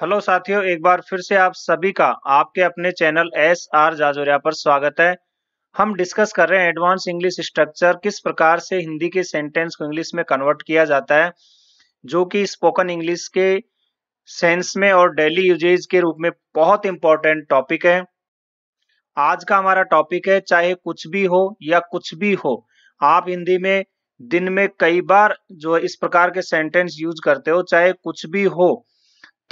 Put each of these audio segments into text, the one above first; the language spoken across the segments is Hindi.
हेलो साथियों एक बार फिर से आप सभी का आपके अपने चैनल एस आर जाजोरिया पर स्वागत है हम डिस्कस कर रहे हैं एडवांस इंग्लिश स्ट्रक्चर किस प्रकार से हिंदी के सेंटेंस को इंग्लिश में कन्वर्ट किया जाता है जो कि स्पोकन इंग्लिश के सेंस में और डेली यूजेज के रूप में बहुत इंपॉर्टेंट टॉपिक है आज का हमारा टॉपिक है चाहे कुछ भी हो या कुछ भी हो आप हिंदी में दिन में कई बार जो इस प्रकार के सेंटेंस यूज करते हो चाहे कुछ भी हो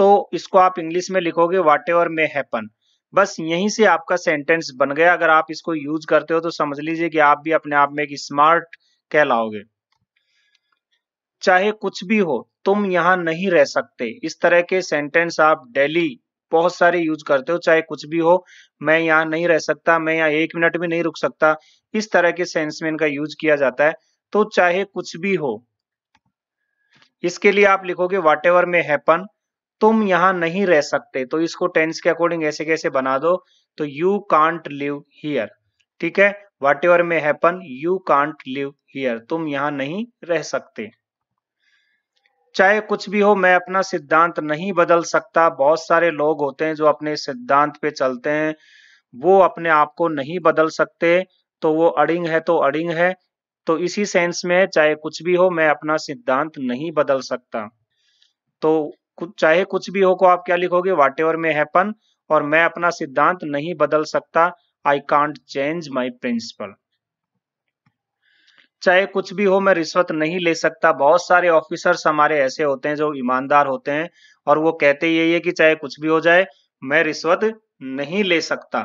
तो इसको आप इंग्लिश में लिखोगे वाट एवर मे हैपन बस यहीं से आपका सेंटेंस बन गया अगर आप इसको यूज करते हो तो समझ लीजिए कि आप भी अपने आप में एक स्मार्ट कहलाओगे चाहे कुछ भी हो तुम यहाँ नहीं रह सकते इस तरह के सेंटेंस आप डेली बहुत सारे यूज करते हो चाहे कुछ भी हो मैं यहाँ नहीं रह सकता मैं यहाँ एक मिनट भी नहीं रुक सकता इस तरह के सेंस में इनका यूज किया जाता है तो चाहे कुछ भी हो इसके लिए आप लिखोगे वाट एवर में हैपन तुम यहां नहीं रह सकते तो इसको टेंस के अकॉर्डिंग ऐसे कैसे बना दो तो यू कांट लिव हियर ठीक है whatever may happen you can't live here तुम यहां नहीं रह सकते चाहे कुछ भी हो मैं अपना सिद्धांत नहीं बदल सकता बहुत सारे लोग होते हैं जो अपने सिद्धांत पे चलते हैं वो अपने आप को नहीं बदल सकते तो वो अड़िंग है तो अड़िंग है तो इसी सेंस में चाहे कुछ भी हो मैं अपना सिद्धांत नहीं बदल सकता तो कुछ चाहे कुछ भी हो को आप क्या लिखोगे वाट एवर में हैपन और मैं अपना सिद्धांत नहीं बदल सकता I can't change my principle चाहे कुछ भी हो मैं रिश्वत नहीं ले सकता बहुत सारे ऑफिसर्स हमारे ऐसे होते हैं जो ईमानदार होते हैं और वो कहते यही है कि चाहे कुछ भी हो जाए मैं रिश्वत नहीं ले सकता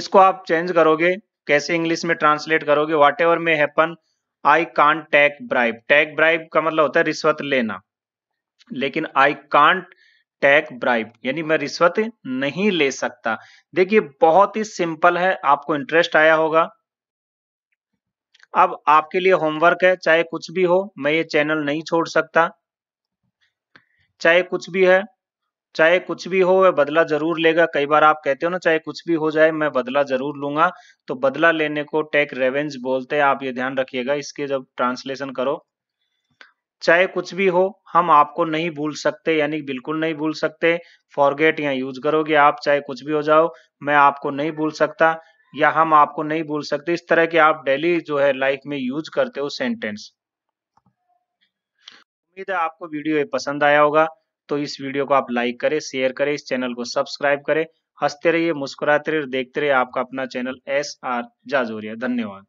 इसको आप चेंज करोगे कैसे इंग्लिश में ट्रांसलेट करोगे whatever may happen I can't take bribe take bribe का मतलब होता है रिश्वत लेना लेकिन आई कांट टैक ब्राइब यानी मैं रिश्वत नहीं ले सकता देखिए बहुत ही सिंपल है आपको इंटरेस्ट आया होगा अब आपके लिए होमवर्क है चाहे कुछ भी हो मैं ये चैनल नहीं छोड़ सकता चाहे कुछ भी है चाहे कुछ भी हो वह बदला जरूर लेगा कई बार आप कहते हो ना चाहे कुछ भी हो जाए मैं बदला जरूर लूंगा तो बदला लेने को टेक रेवेंज बोलते हैं आप ये ध्यान रखिएगा इसके जब ट्रांसलेशन करो चाहे कुछ भी हो हम आपको नहीं भूल सकते यानी बिल्कुल नहीं भूल सकते फॉरगेट या यूज करोगे आप चाहे कुछ भी हो जाओ मैं आपको नहीं भूल सकता या हम आपको नहीं भूल सकते इस तरह के आप डेली जो है लाइफ में यूज करते हो सेंटेंस उम्मीद है आपको वीडियो पसंद आया होगा तो इस वीडियो को आप लाइक करें शेयर करें इस चैनल को सब्सक्राइब करें हंसते रहिए मुस्कुराते रहिए देखते रहिए आपका अपना चैनल एस आर जाजोरिया धन्यवाद